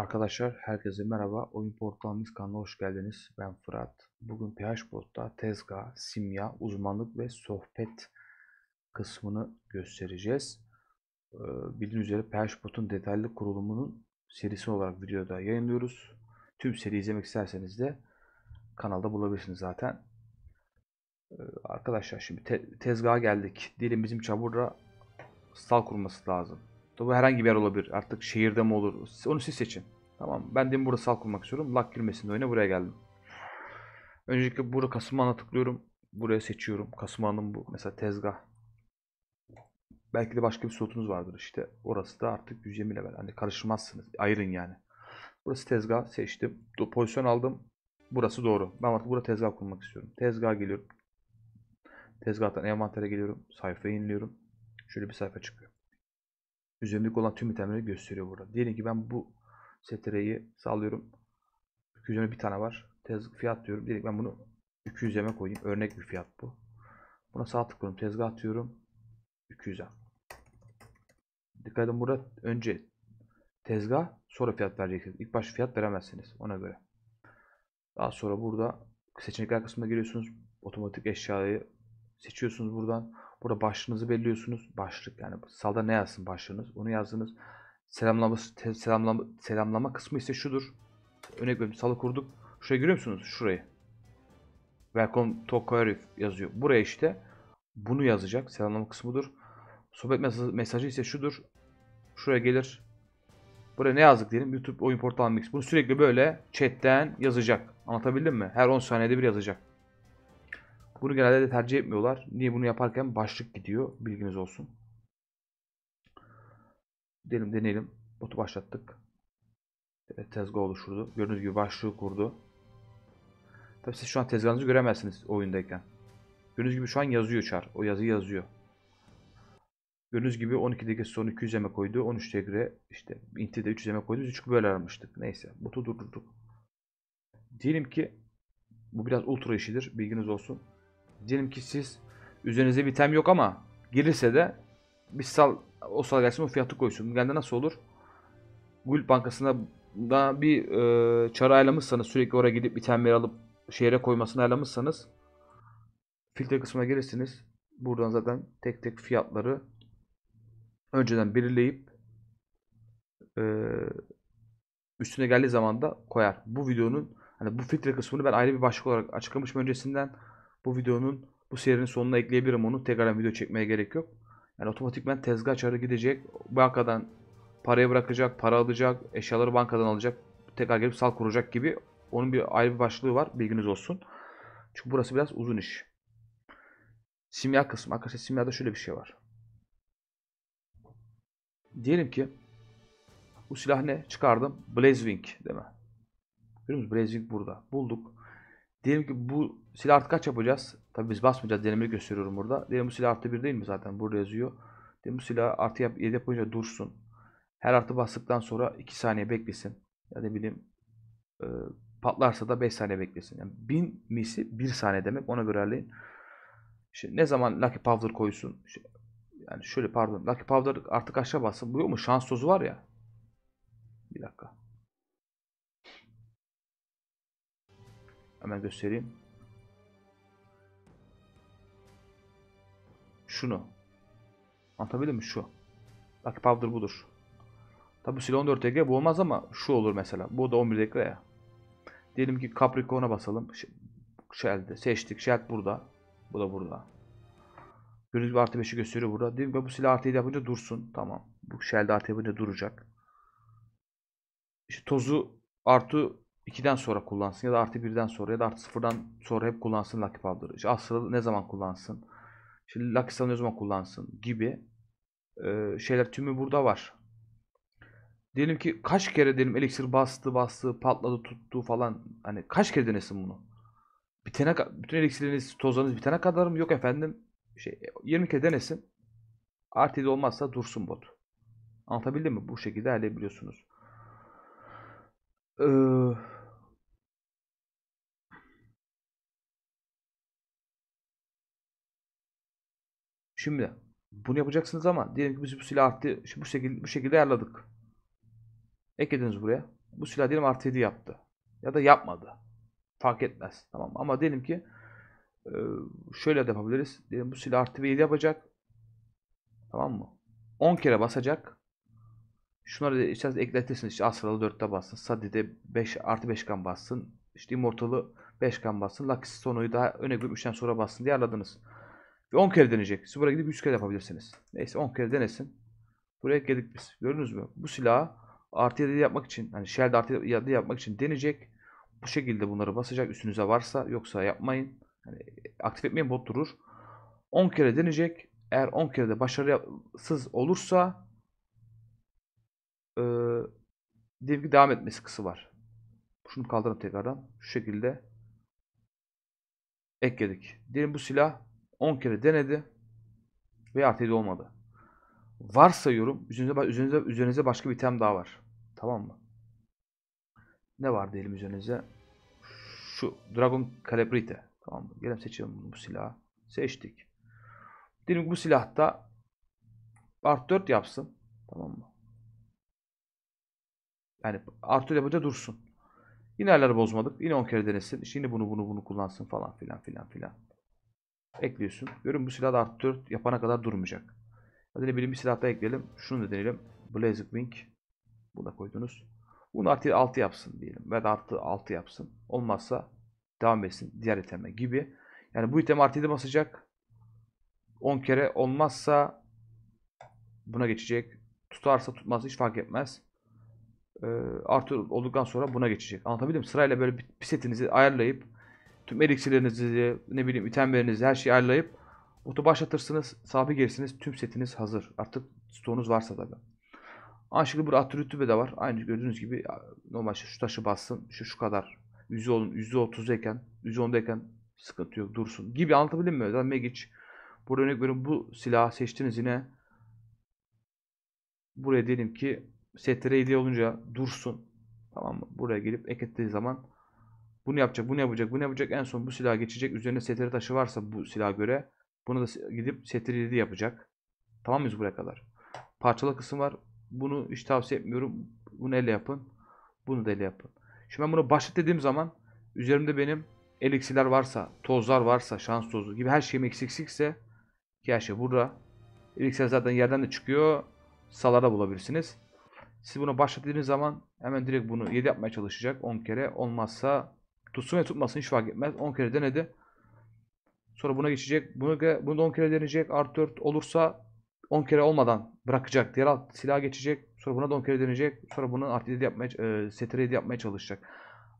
Arkadaşlar herkese merhaba. Oyun Portalımız kanalına hoş geldiniz. Ben Fırat. Bugün PHBot'ta tezga, simya, uzmanlık ve sohbet kısmını göstereceğiz. Ee, bildiğiniz üzere PHBot'un detaylı kurulumunun serisi olarak videoda yayınlıyoruz. Tüm seri izlemek isterseniz de kanalda bulabilirsiniz zaten. Ee, arkadaşlar şimdi te tezgaha geldik. Dilim bizim çaburda stal kurması lazım. Tabi herhangi bir yer olabilir. Artık şehirde mi olur? Onu siz seçin. Tamam. Ben de burada sal kurmak istiyorum. Lak girmesinde oyuna buraya geldim. Öncelikle burada Kasıman'a tıklıyorum. Buraya seçiyorum. Kasıman'ın bu. Mesela tezgah. Belki de başka bir slotunuz vardır. İşte orası da artık 120 level. Hani karışmazsınız. Ayırın yani. Burası tezgah seçtim. Pozisyon aldım. Burası doğru. Ben artık burada tezgah kurmak istiyorum. Tezgah geliyorum. Tezgahtan envantere geliyorum. Sayfayı inliyorum. Şöyle bir sayfa çıkıyor üzerindeki olan tüm itemleri gösteriyor burada. Diyelim ki ben bu setreyi sallıyorum. 200 bir tane var. Tezgah fiyat diyorum. Diyelim ben bunu 200'e koyayım. Örnek bir fiyat bu. Buna sağ tıklıyorum. Tezgah atıyorum. 200'e. Dikkat edin burada önce tezgah sonra fiyat vereceksiniz. İlk başta fiyat veremezsiniz ona göre. Daha sonra burada seçenekler kısmına giriyorsunuz. Otomatik eşyayı seçiyorsunuz buradan. Burada başlığınızı belirliyorsunuz. Başlık yani salda ne yazsın başlığınız. Onu yazdınız. Selamlama, selamlama, selamlama kısmı ise şudur. Örnek veriyorum salı kurduk. Şuraya görüyor musunuz? Şurayı. Welcome to Query yazıyor. Buraya işte bunu yazacak. Selamlama kısmıdır. Sohbet mesajı, ise şudur. Şuraya gelir. Buraya ne yazdık diyelim? YouTube oyun portal mix. Bunu sürekli böyle chatten yazacak. Anlatabildim mi? Her 10 saniyede bir yazacak. Bunu genelde de tercih etmiyorlar. Niye bunu yaparken başlık gidiyor. Bilginiz olsun. Gidelim deneyelim. Botu başlattık. Evet, tezgah oluşturdu. Gördüğünüz gibi başlığı kurdu. Tabi siz şu an tezgahınızı göremezsiniz oyundayken. Gördüğünüz gibi şu an yazıyor çar. O yazı yazıyor. Gördüğünüz gibi 12 12'deki son 200 yeme koydu. 13 göre işte Inti'de 300 yeme koydu. 3 böyle aramıştık. Neyse. Botu durdurduk. Diyelim ki bu biraz ultra işidir. Bilginiz olsun. Diyelim ki siz üzerinize bir tem yok ama girirse de bir sal o sal gelsin o fiyatı koysun. Genelde nasıl olur? Gül Bankası'nda da bir e, çara ayarlamışsanız sürekli oraya gidip itemleri alıp şehre koymasını ayarlamışsanız filtre kısmına gelirsiniz. Buradan zaten tek tek fiyatları önceden belirleyip e, üstüne geldiği zaman da koyar. Bu videonun hani bu filtre kısmını ben ayrı bir başlık olarak açıklamışım öncesinden. Bu videonun bu serinin sonuna ekleyebilirim onu. Tekrardan video çekmeye gerek yok. Yani otomatikmen tezgah çarı gidecek. Bankadan parayı bırakacak, para alacak, eşyaları bankadan alacak. Tekrar gelip sal kuracak gibi. Onun bir ayrı bir başlığı var. Bilginiz olsun. Çünkü burası biraz uzun iş. Simya kısmı. Arkadaşlar simyada şöyle bir şey var. Diyelim ki bu silah ne? Çıkardım. Blazewing deme. Görüyor musunuz? Blazewing burada. Bulduk. Diyelim ki bu silah artı kaç yapacağız? Tabi biz basmayacağız. Deneme gösteriyorum burada. Diyelim bu silah artı 1 değil mi zaten? Burada yazıyor. Diyelim bu silah artı yap 7 yapınca dursun. Her artı bastıktan sonra 2 saniye beklesin. Ya da bileyim e, patlarsa da 5 saniye beklesin. Yani 1000 misi 1 saniye demek. Ona göre ayarlayın. Şimdi ne zaman Lucky Powder koysun? Yani şöyle pardon. Lucky Powder artık aşağı bassın. Bu mu? Şans tozu var ya. Bir dakika. Hemen göstereyim. Şunu. Anlatabildim mi? Şu. Bak powder budur. Tabi bu silah 14 ekle bu olmaz ama şu olur mesela. Bu da 11 ekle ya. Diyelim ki Capricorn'a basalım. Shell'de seçtik. Shell burada. Bu da burada. Gördüğünüz gibi artı 5'i gösteriyor burada. Diyelim ki bu silah artı 7 yapınca dursun. Tamam. Bu Shell'de artı yapınca duracak. İşte tozu artı 2'den sonra kullansın ya da artı 1'den sonra ya da artı 0'dan sonra hep kullansın Lucky Powder'ı. İşte asrı ne zaman kullansın? Şimdi Lucky Sanözma kullansın gibi e, şeyler tümü burada var. Diyelim ki kaç kere diyelim eliksir bastı bastı patladı tuttu falan hani kaç kere denesin bunu? Bitene bütün eliksiriniz tozlarınız bitene kadar mı? Yok efendim. Şey 20 kere denesin. RT'de olmazsa dursun bot. Anlatabildim mi? Bu şekilde halledebiliyorsunuz. Ee, Şimdi bunu yapacaksınız ama diyelim ki biz bu silah arttı. Şu bu şekilde bu şekilde ayarladık. Eklediniz buraya. Bu silah diyelim artı 7 yaptı. Ya da yapmadı. Fark etmez. Tamam ama diyelim ki e, şöyle de yapabiliriz. Diyelim bu silah artı 7 yapacak. Tamam mı? 10 kere basacak. Şunları isterseniz ekletirsiniz. İşte Asralı 4'te bassın. Sadi'de 5 artı 5 kan bassın. İşte Immortal'ı 5 kan bassın. Lucky Stone'u daha öne görüp 3'ten sonra bassın diye ayarladınız. Ve 10 kere deneyecek. Sıfıra gidip 100 kere yapabilirsiniz. Neyse 10 kere denesin. Buraya geldik biz. Gördünüz mü? Bu silahı artı 7 yapmak için hani shell artı 7 yapmak için deneyecek. Bu şekilde bunları basacak üstünüze varsa yoksa yapmayın. Yani aktif etmeyin bot durur. 10 kere deneyecek. Eğer 10 kere de başarısız olursa e, devgi devam etmesi kısı var. Şunu kaldırın tekrardan. Şu şekilde ekledik. Diyelim bu silah 10 kere denedi ve ATD olmadı. Varsayıyorum üzerinize, üzerinize, üzerinize başka bir tem daha var. Tamam mı? Ne var diyelim üzerinize? Şu Dragon Calibrite. Tamam mı? Gelin seçelim bunu, bu silahı. Seçtik. Diyelim bu silahta art 4 yapsın. Tamam mı? Yani art 4 yapınca dursun. Yine ayarları bozmadık. Yine 10 kere denesin. Şimdi bunu bunu bunu kullansın falan filan filan filan ekliyorsun. Görün bu silah da artı yapana kadar durmayacak. Hadi ne bileyim bir silah da ekleyelim. Şunu da deneyelim. Blazer Wing. Bunu koydunuz. Bunu artı 6 yapsın diyelim. Ve artı 6 yapsın. Olmazsa devam etsin diğer iteme gibi. Yani bu item artı 7 basacak. 10 kere olmazsa buna geçecek. Tutarsa tutmazsa hiç fark etmez. Ee, artı olduktan sonra buna geçecek. Anlatabildim mi? Sırayla böyle bir setinizi ayarlayıp Tüm elixirlerinizi, ne bileyim itemlerinizi her şeyi ayarlayıp otu başlatırsınız. Sabi gelirsiniz. Tüm setiniz hazır. Artık stoğunuz varsa tabi. Aynı şekilde burada attribütü de var. Aynı gördüğünüz gibi normal şu taşı bassın. Şu şu kadar. Yüzü olun. Yüzü %30'dayken, %10'dayken sıkıntı yok. Dursun. Gibi anlatabildim mi? Zaten Magic. Burada örnek veriyorum bu silahı seçtiniz yine. Buraya diyelim ki setlere hediye olunca dursun. Tamam mı? Buraya gelip ek zaman bunu yapacak, bunu yapacak, bunu yapacak. En son bu silah geçecek. Üzerine seteri taşı varsa bu silaha göre bunu da gidip seteri yapacak. Tamam mıyız buraya kadar? Parçalı kısım var. Bunu hiç tavsiye etmiyorum. Bunu elle yapın. Bunu da elle yapın. Şimdi ben bunu başlat dediğim zaman üzerimde benim eliksiler varsa, tozlar varsa, şans tozu gibi her şeyim eksiksikse ki her şey burada. Eliksir zaten yerden de çıkıyor. Salada bulabilirsiniz. Siz buna başlat dediğiniz zaman hemen direkt bunu 7 yapmaya çalışacak 10 kere. Olmazsa Tutsun ve tutmasın hiç fark etmez. 10 kere denedi. Sonra buna geçecek. Bunu, bunu da 10 kere deneyecek. Artı 4 olursa 10 kere olmadan bırakacak. Diğer alt silaha geçecek. Sonra buna da 10 kere deneyecek. Sonra bunu artı 7 yapmaya, e, setire 7 yapmaya çalışacak.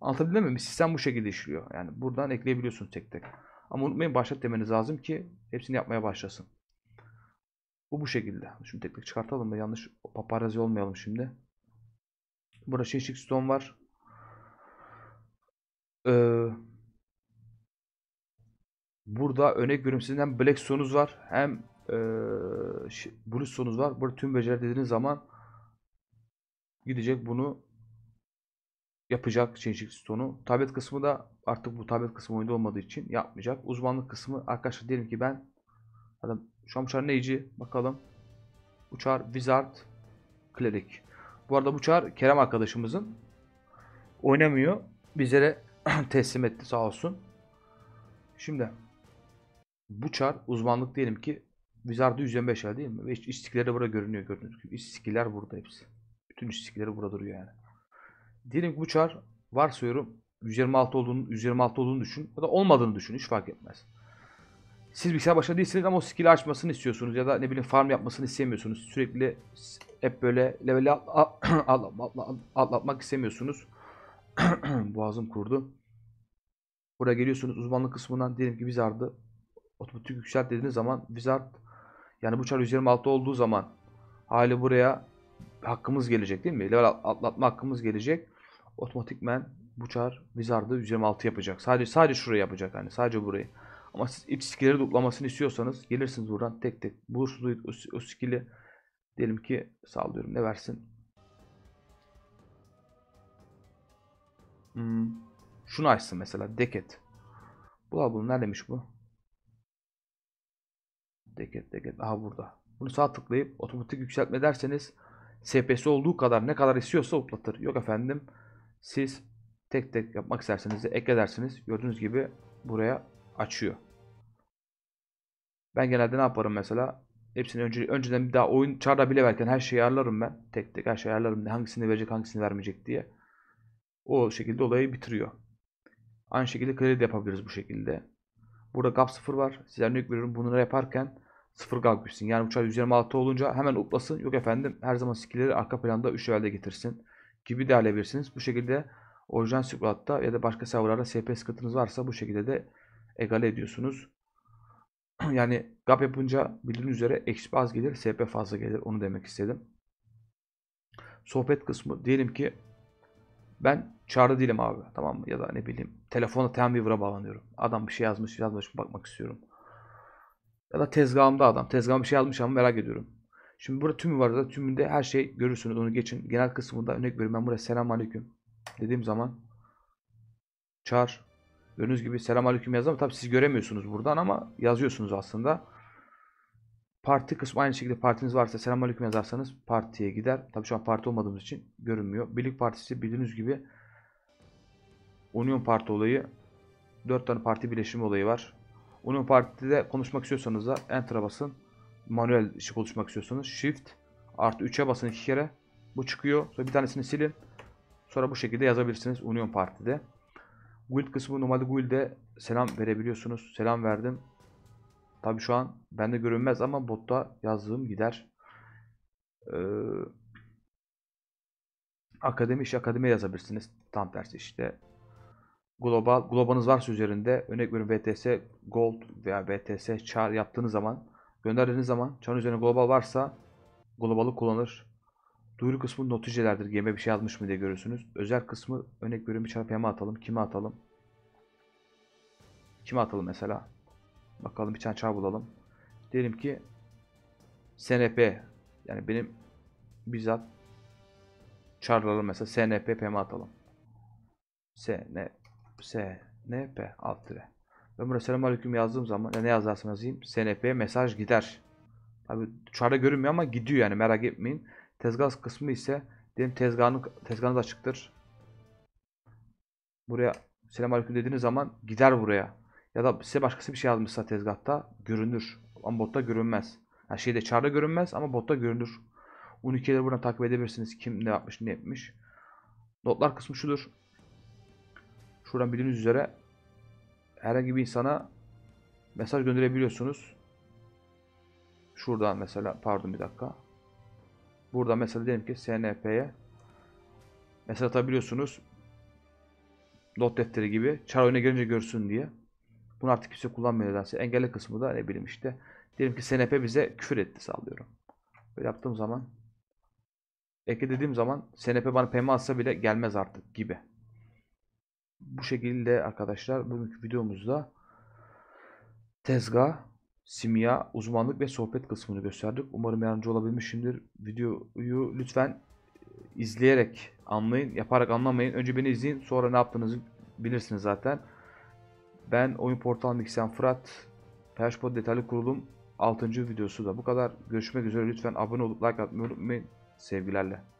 Anlatabildim mi? Sistem bu şekilde işliyor. Yani buradan ekleyebiliyorsunuz tek tek. Ama unutmayın başlat demeniz lazım ki hepsini yapmaya başlasın. Bu bu şekilde. Şimdi tek tek çıkartalım da yanlış paparazi olmayalım şimdi. Burada çeşitli stone var. Ee, burada örnek veriyorum sizin hem black sonuz var hem e, şey, blue sonuz var. Burada tüm beceriler dediğiniz zaman gidecek bunu yapacak çeşitli stonu. Tablet kısmı da artık bu tablet kısmı oyunda olmadığı için yapmayacak. Uzmanlık kısmı arkadaşlar diyelim ki ben adam şu an uçar neyici bakalım. Uçar Wizard Cleric. Bu arada bu uçar Kerem arkadaşımızın oynamıyor. Bizlere teslim etti sağ olsun. Şimdi bu çar uzmanlık diyelim ki Wizard'ı 125 ya değil mi? Ve istikleri burada görünüyor gördüğünüz gibi. İstikiler burada hepsi. Bütün istikleri burada duruyor yani. Diyelim ki bu çar varsayıyorum 126 olduğunu, 126 olduğunu düşün. Ya da olmadığını düşün. Hiç fark etmez. Siz bir başında değilsiniz ama o skill'i açmasını istiyorsunuz ya da ne bileyim farm yapmasını istemiyorsunuz. Sürekli hep böyle level atlatmak istemiyorsunuz. Boğazım kurdu. Buraya geliyorsunuz uzmanlık kısmından diyelim ki Wizard'ı otomatik yükselt dediğiniz zaman Wizard yani bu çar 126 olduğu zaman hali buraya hakkımız gelecek değil mi? Level atlatma hakkımız gelecek. Otomatikmen bu çar Wizard'ı 126 yapacak. Sadece sadece şurayı yapacak hani sadece burayı. Ama siz iç skilleri duplamasını istiyorsanız gelirsiniz buradan tek tek bulursunuz o, o skill'i. Diyelim ki sallıyorum ne versin? Hmm. Şunu açsın mesela. Deket. Bula bunu neredeymiş bu? Deket deket. Aha burada. Bunu sağ tıklayıp otomatik yükseltme derseniz SPS olduğu kadar ne kadar istiyorsa uplatır. Yok efendim. Siz tek tek yapmak isterseniz de ekledersiniz. Gördüğünüz gibi buraya açıyor. Ben genelde ne yaparım mesela? Hepsini önce, önceden bir daha oyun çarda bile verken her şeyi ayarlarım ben. Tek tek her şeyi ayarlarım. Hangisini verecek hangisini vermeyecek diye. O şekilde olayı bitiriyor. Aynı şekilde kredi de yapabiliriz bu şekilde. Burada gap 0 var. Size örnek veriyorum. Bunları yaparken 0 gap gitsin. Yani uçak 126 olunca hemen uplasın. Yok efendim her zaman skillleri arka planda 3 levelde getirsin. Gibi değerleyebilirsiniz. Bu şekilde orijinal squat'ta ya da başka serverlarda SP sıkıntınız varsa bu şekilde de egale ediyorsunuz. yani gap yapınca bildiğiniz üzere eksi az gelir, SP fazla gelir. Onu demek istedim. Sohbet kısmı. Diyelim ki ben Çağrı değilim abi. Tamam mı? Ya da ne bileyim. telefonu Tenviver'a bağlanıyorum. Adam bir şey yazmış yazmış bakmak istiyorum. Ya da tezgahımda adam. Tezgahım bir şey yazmış ama merak ediyorum. Şimdi burada tüm var tümünde her şey görürsünüz onu geçin. Genel kısmında örnek veriyorum ben buraya selam aleyküm dediğim zaman çağır. Gördüğünüz gibi selam aleyküm yazdım. Tabi siz göremiyorsunuz buradan ama yazıyorsunuz aslında. Parti kısmı aynı şekilde partiniz varsa selam aleyküm yazarsanız partiye gider. Tabi şu an parti olmadığımız için görünmüyor. Birlik partisi bildiğiniz gibi Union Parti olayı 4 tane parti birleşimi olayı var. Union Parti'de konuşmak istiyorsanız da Enter'a basın. Manuel işi konuşmak istiyorsanız Shift artı 3'e basın iki kere. Bu çıkıyor. Sonra bir tanesini silin. Sonra bu şekilde yazabilirsiniz Union Parti'de. Guild kısmı normalde Guild'de selam verebiliyorsunuz. Selam verdim. Tabi şu an bende görünmez ama botta yazdığım gider. Ee, akademi iş akademi yazabilirsiniz. Tam tersi işte global globanız varsa üzerinde örnek veriyorum VTS Gold veya VTS Char yaptığınız zaman gönderdiğiniz zaman Char üzerine global varsa globalı kullanır. Duyuru kısmı noticelerdir. Gemi bir şey yazmış mı diye görürsünüz. Özel kısmı örnek veriyorum bir çarpıya mı atalım? Kime atalım? Kime atalım mesela? Bakalım bir tane çar bulalım. Diyelim ki SNP yani benim bizzat çarları mesela SNP PM atalım. SNP S N P alt tire. Ben buraya selam selamünaleyküm yazdığım zaman ne yazarsam yazayım SNP'ye mesaj gider. Tabi çare görünmüyor ama gidiyor yani merak etmeyin. Tezgah kısmı ise diyelim tezgahın, tezgahınız açıktır. Buraya selam selamünaleyküm dediğiniz zaman gider buraya. Ya da size başkası bir şey yazmışsa tezgahta görünür. Ama botta görünmez. Yani şeyde çarda görünmez ama botta görünür. 12'leri buradan takip edebilirsiniz. Kim ne yapmış, ne yapmış. Notlar kısmı şudur. Şuradan bildiğiniz üzere herhangi bir insana mesaj gönderebiliyorsunuz. Şuradan mesela pardon bir dakika. Burada mesela diyelim ki SNP'ye mesaj atabiliyorsunuz. Not defteri gibi. Çar oyuna girince görsün diye. Bunu artık kimse kullanmıyor nedense. Engelli kısmı da ne bileyim işte. Diyelim ki SNP bize küfür etti sağlıyorum. Böyle yaptığım zaman Eke dediğim zaman SNP bana PM alsa bile gelmez artık gibi. Bu şekilde arkadaşlar bugünkü videomuzda tezga, simya, uzmanlık ve sohbet kısmını gösterdik. Umarım yardımcı olabilmişimdir. Videoyu lütfen e, izleyerek anlayın, yaparak anlamayın. Önce beni izleyin, sonra ne yaptığınızı bilirsiniz zaten. Ben oyun portal Miksen Fırat, PHPod detaylı kurulum 6. videosu da bu kadar. Görüşmek üzere lütfen abone olup like atmayı unutmayın. Sevgilerle.